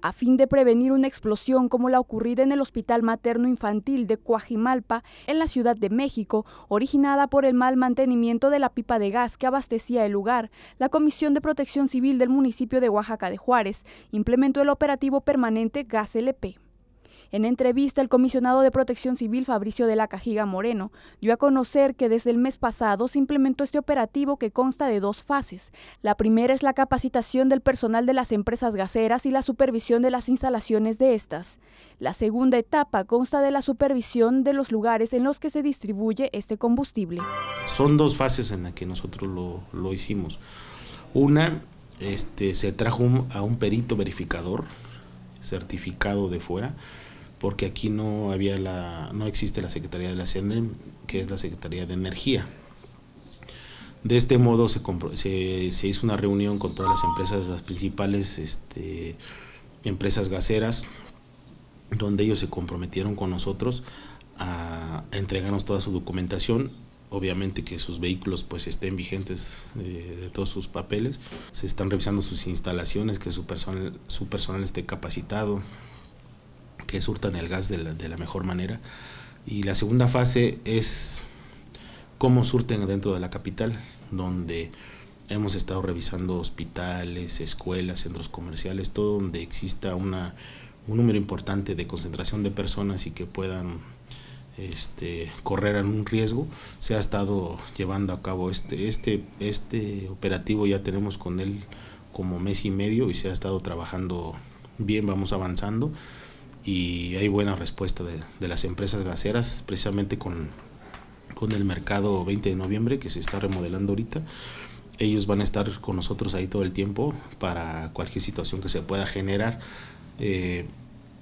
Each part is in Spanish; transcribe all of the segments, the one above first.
a fin de prevenir una explosión como la ocurrida en el Hospital Materno Infantil de Coajimalpa, en la Ciudad de México, originada por el mal mantenimiento de la pipa de gas que abastecía el lugar. La Comisión de Protección Civil del municipio de Oaxaca de Juárez implementó el operativo permanente Gas LP. En entrevista, el comisionado de Protección Civil Fabricio de la Cajiga Moreno dio a conocer que desde el mes pasado se implementó este operativo que consta de dos fases. La primera es la capacitación del personal de las empresas gaseras y la supervisión de las instalaciones de estas. La segunda etapa consta de la supervisión de los lugares en los que se distribuye este combustible. Son dos fases en las que nosotros lo, hicimos. Una, este, se trajo a un perito verificador certificado de fuera porque aquí no había la no existe la Secretaría de la CNEM, que es la Secretaría de Energía. De este modo se, se, hizo una reunión con todas las empresas, las principales este, empresas gaseras, donde ellos se comprometieron con nosotros a entregarnos toda su documentación, obviamente que sus vehículos pues estén vigentes eh, de todos sus papeles, se están revisando sus instalaciones, que su personal, su personal esté capacitado, que surtan el gas de la, mejor manera. Y la segunda fase es cómo surten dentro de la capital, donde hemos estado revisando hospitales, escuelas, centros comerciales, todo donde exista un número importante de concentración de personas y que puedan este, correr algún riesgo. Se ha estado llevando a cabo este, este, este operativo, ya tenemos con él como mes y medio y se ha estado trabajando bien, vamos avanzando y hay buena respuesta de, las empresas gaseras precisamente con, el mercado 20 de noviembre que se está remodelando ahorita. Ellos van a estar con nosotros ahí todo el tiempo para cualquier situación que se pueda generar. Eh,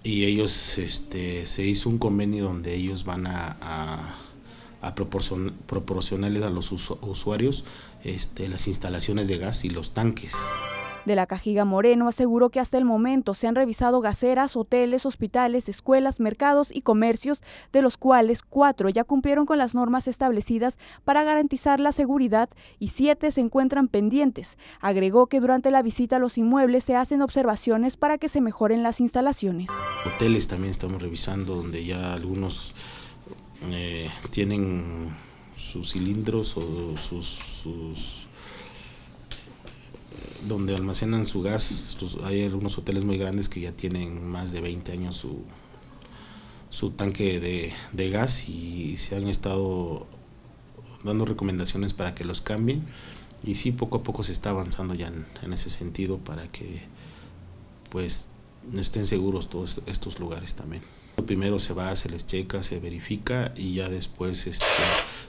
y ellos, este, se hizo un convenio donde ellos van a, a, proporcionarles a los usuarios este, las instalaciones de gas y los tanques de la Cajiga Moreno aseguró que hasta el momento se han revisado gaseras, hoteles, hospitales, escuelas, mercados y comercios, de los cuales cuatro ya cumplieron con las normas establecidas para garantizar la seguridad y siete se encuentran pendientes. Agregó que durante la visita a los inmuebles se hacen observaciones para que se mejoren las instalaciones. Hoteles también estamos revisando donde ya algunos eh, tienen sus cilindros o sus donde almacenan su gas. Pues, hay algunos hoteles muy grandes que ya tienen más de 20 años su, su tanque de, gas y se han estado dando recomendaciones para que los cambien. Y sí, poco a poco se está avanzando ya en ese sentido para que pues estén seguros todos estos lugares también. Primero se va, se les checa, se verifica y ya después este,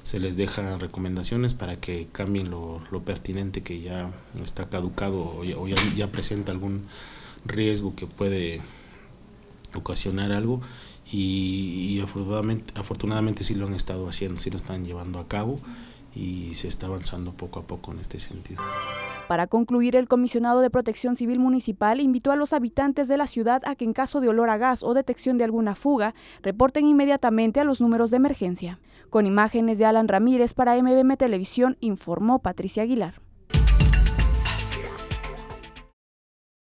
se les dejan recomendaciones para que cambien lo, lo pertinente que ya está caducado o, ya, presenta algún riesgo que puede ocasionar algo y, afortunadamente, afortunadamente sí lo han estado haciendo, sí lo están llevando a cabo y se está avanzando poco a poco en este sentido. Para concluir, el comisionado de Protección Civil Municipal invitó a los habitantes de la ciudad a que en caso de olor a gas o detección de alguna fuga, reporten inmediatamente a los números de emergencia. Con imágenes de Alan Ramírez para MBM Televisión, informó Patricia Aguilar.